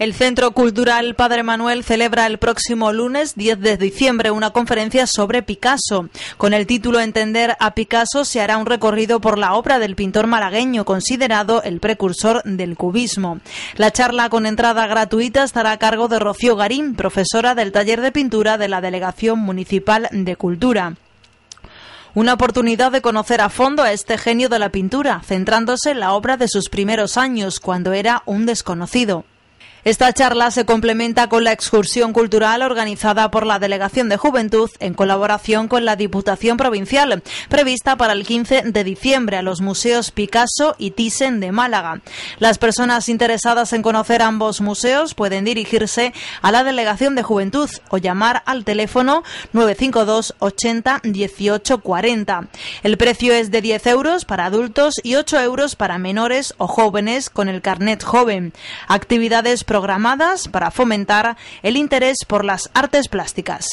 El Centro Cultural Padre Manuel celebra el próximo lunes 10 de diciembre una conferencia sobre Picasso. Con el título Entender a Picasso se hará un recorrido por la obra del pintor malagueño considerado el precursor del cubismo. La charla con entrada gratuita estará a cargo de Rocío Garín, profesora del taller de pintura de la Delegación Municipal de Cultura. Una oportunidad de conocer a fondo a este genio de la pintura, centrándose en la obra de sus primeros años, cuando era un desconocido. Esta charla se complementa con la excursión cultural organizada por la Delegación de Juventud en colaboración con la Diputación Provincial, prevista para el 15 de diciembre a los museos Picasso y Thyssen de Málaga. Las personas interesadas en conocer ambos museos pueden dirigirse a la Delegación de Juventud o llamar al teléfono 952 80 18 40. El precio es de 10 euros para adultos y 8 euros para menores o jóvenes con el carnet joven. Actividades programadas para fomentar el interés por las artes plásticas.